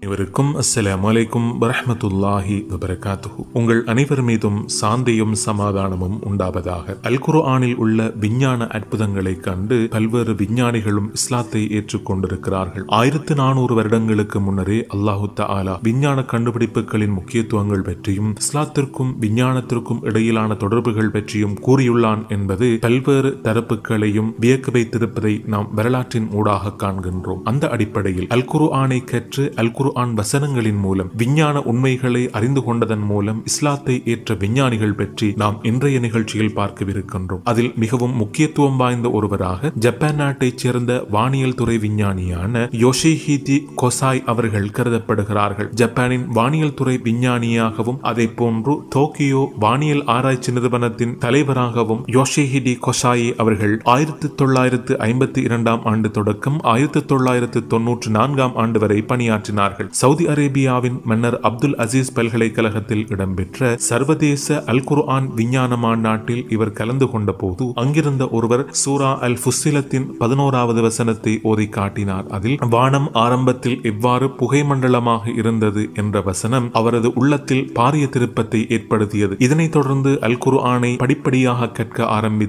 அனைவருக்கும் அஸ்லாம் வலைக்கும் வரமத்துல்லாஹி வபரகாத்துஹு உங்கள் அனைவர் மீதும் சாந்தியும் சமாதானமும் உண்டாவதாக அல் ஆனில் உள்ள விஞ்ஞான அற்புதங்களை கண்டு பல்வேறு விஞ்ஞானிகளும் இஸ்லாத்தை ஏற்றுக்கொண்டிருக்கிறார்கள் ஆயிரத்தி நானூறு வருடங்களுக்கு முன்னரே அல்லாஹு தாலா விஞ்ஞான கண்டுபிடிப்புகளின் முக்கியத்துவங்கள் பற்றியும் இஸ்லாத்திற்கும் விஞ்ஞானத்திற்கும் இடையிலான தொடர்புகள் பற்றியும் கூறியுள்ளான் என்பது பல்வேறு தரப்புகளையும் வியக்க வைத்திருப்பதை நாம் வரலாற்றின் ஊடாக காண்கின்றோம் அந்த அடிப்படையில் அல் ஆனை கற்று அல் குரு குர்ஆன் வசனங்களின் மூலம் விஞ்ஞான உண்மைகளை அறிந்து கொண்டதன் மூலம் இஸ்லாத்தை ஏற்ற விஞ்ஞானிகள் பற்றி நாம் இன்றைய நிகழ்ச்சியில் பார்க்கவிருக்கின்றோம் அதில் மிகவும் முக்கியத்துவம் வாய்ந்த ஒருவராக ஜப்பான் நாட்டைச் சேர்ந்த வானியல் துறை விஞ்ஞானியான யோஷிஹிதி கொசாய் அவர்கள் கருதப்படுகிறார்கள் ஜப்பானின் வானியல் துறை விஞ்ஞானியாகவும் அதை போன்று டோக்கியோ வானியல் ஆராய்ச்சி நிறுவனத்தின் தலைவராகவும் யோஷிஹிடி கொசாயி அவர்கள் ஆயிரத்தி தொள்ளாயிரத்து ஐம்பத்தி இரண்டாம் ஆண்டு தொடக்கம் ஆயிரத்தி தொள்ளாயிரத்து தொன்னூற்று நான்காம் ஆண்டு வரை பணியாற்றினார்கள் கொண்டார்கள் சவுதி அரேபியாவின் மன்னர் அப்துல் அசீஸ் பல்கலைக்கழகத்தில் இடம்பெற்ற சர்வதேச அல் குர்ஆன் விஞ்ஞான மாநாட்டில் இவர் கலந்து கொண்ட போது அங்கிருந்த ஒருவர் சூரா அல் ஃபுஸ்ஸிலத்தின் பதினோராவது வசனத்தை ஓதி காட்டினார் அதில் வானம் ஆரம்பத்தில் எவ்வாறு புகைமண்டலமாக இருந்தது என்ற வசனம் அவரது உள்ளத்தில் பாரிய திருப்பத்தை ஏற்படுத்தியது இதனைத் தொடர்ந்து அல் குர்ஆனை படிப்படியாக கற்க ஆரம்பித்த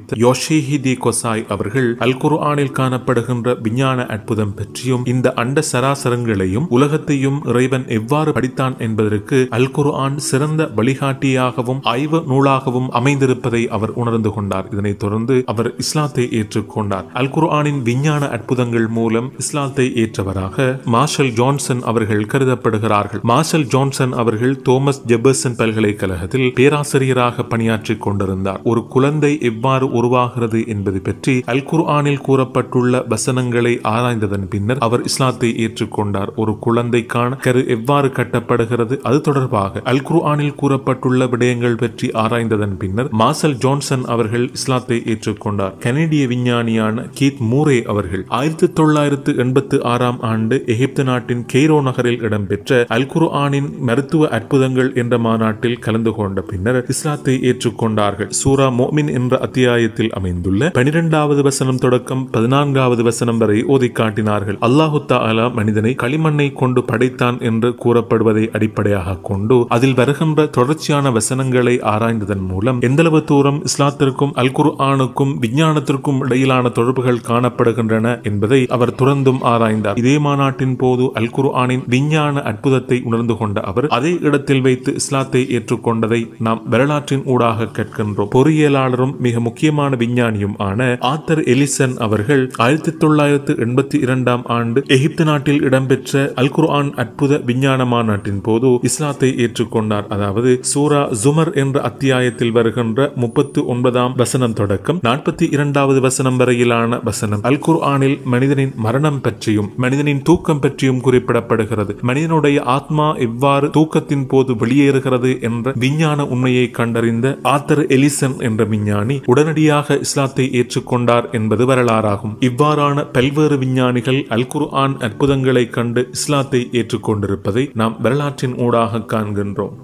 தி கொசாய் அவர்கள் அல் குர்ஆனில் காணப்படுகின்ற விஞ்ஞான அற்புதம் பற்றியும் இந்த அண்ட சராசரங்களையும் உலகத்தை குரானையும் இறைவன் எவ்வாறு படித்தான் என்பதற்கு அல் ஆன் சிறந்த வழிகாட்டியாகவும் ஆய்வு நூலாகவும் அமைந்திருப்பதை அவர் உணர்ந்து கொண்டார் இதனைத் தொடர்ந்து அவர் இஸ்லாத்தை ஏற்றுக்கொண்டார் அல் ஆனின் விஞ்ஞான அற்புதங்கள் மூலம் இஸ்லாத்தை ஏற்றவராக மார்ஷல் ஜான்சன் அவர்கள் கருதப்படுகிறார்கள் மார்ஷல் ஜான்சன் அவர்கள் தோமஸ் ஜெபர்சன் பல்கலைக்கழகத்தில் பேராசிரியராக பணியாற்றிக் கொண்டிருந்தார் ஒரு குழந்தை எவ்வாறு உருவாகிறது என்பது பற்றி அல் குர்ஆனில் கூறப்பட்டுள்ள வசனங்களை ஆராய்ந்ததன் பின்னர் அவர் இஸ்லாத்தை ஏற்றுக்கொண்டார் ஒரு குழந்தை நம்பிக்கைக்கான கரு எவ்வாறு கட்டப்படுகிறது அது தொடர்பாக அல் குர்ஆனில் கூறப்பட்டுள்ள விடயங்கள் பற்றி ஆராய்ந்ததன் பின்னர் மாசல் ஜான்சன் அவர்கள் இஸ்லாத்தை ஏற்றுக்கொண்டார் கனேடிய விஞ்ஞானியான கீத் மூரே அவர்கள் ஆயிரத்தி தொள்ளாயிரத்து எண்பத்தி ஆறாம் ஆண்டு எகிப்து நாட்டின் கெய்ரோ நகரில் இடம்பெற்ற அல் குர்ஆனின் மருத்துவ அற்புதங்கள் என்ற மாநாட்டில் கலந்து கொண்ட பின்னர் இஸ்லாத்தை ஏற்றுக்கொண்டார்கள் சூரா மோமின் என்ற அத்தியாயத்தில் அமைந்துள்ள பனிரெண்டாவது வசனம் தொடக்கம் பதினான்காவது வசனம் வரை ஓதி காட்டினார்கள் அல்லாஹு தாலா மனிதனை களிமண்ணை கொண்டு படை படைத்தான் என்று கூறப்படுவதை அடிப்படையாக கொண்டு அதில் வருகின்ற தொடர்ச்சியான வசனங்களை ஆராய்ந்ததன் மூலம் எந்தளவு தூரம் இஸ்லாத்திற்கும் அல் குரு ஆணுக்கும் விஞ்ஞானத்திற்கும் இடையிலான தொடர்புகள் காணப்படுகின்றன என்பதை அவர் துறந்தும் ஆராய்ந்தார் இதே மாநாட்டின் போது அல் குரு ஆனின் விஞ்ஞான அற்புதத்தை உணர்ந்து கொண்ட அவர் அதே இடத்தில் வைத்து இஸ்லாத்தை ஏற்றுக்கொண்டதை நாம் வரலாற்றின் ஊடாக கேட்கின்றோம் பொறியியலாளரும் மிக முக்கியமான விஞ்ஞானியும் ஆன ஆத்தர் எலிசன் அவர்கள் ஆயிரத்தி தொள்ளாயிரத்து எண்பத்தி இரண்டாம் ஆண்டு எகிப்து நாட்டில் இடம்பெற்ற அல்குர்ஆன் ஜோர்டான் அற்புத விஞ்ஞான மாநாட்டின் போது இஸ்லாத்தை ஏற்றுக்கொண்டார் அதாவது சூரா ஜுமர் என்ற அத்தியாயத்தில் வருகின்ற முப்பத்தி ஒன்பதாம் வசனம் தொடக்கம் நாற்பத்தி இரண்டாவது வசனம் வரையிலான வசனம் அல் குர் ஆனில் மனிதனின் மரணம் பற்றியும் மனிதனின் தூக்கம் பற்றியும் குறிப்பிடப்படுகிறது மனிதனுடைய ஆத்மா எவ்வாறு தூக்கத்தின் போது வெளியேறுகிறது என்ற விஞ்ஞான உண்மையை கண்டறிந்த ஆத்தர் எலிசன் என்ற விஞ்ஞானி உடனடியாக இஸ்லாத்தை ஏற்றுக்கொண்டார் என்பது வரலாறாகும் இவ்வாறான பல்வேறு விஞ்ஞானிகள் அல் குர் ஆன் அற்புதங்களை கண்டு இஸ்லாத்தை ஏற்றுக்கொண்டிருப்பதை நாம் வரலாற்றின் ஊடாக காண்கின்றோம்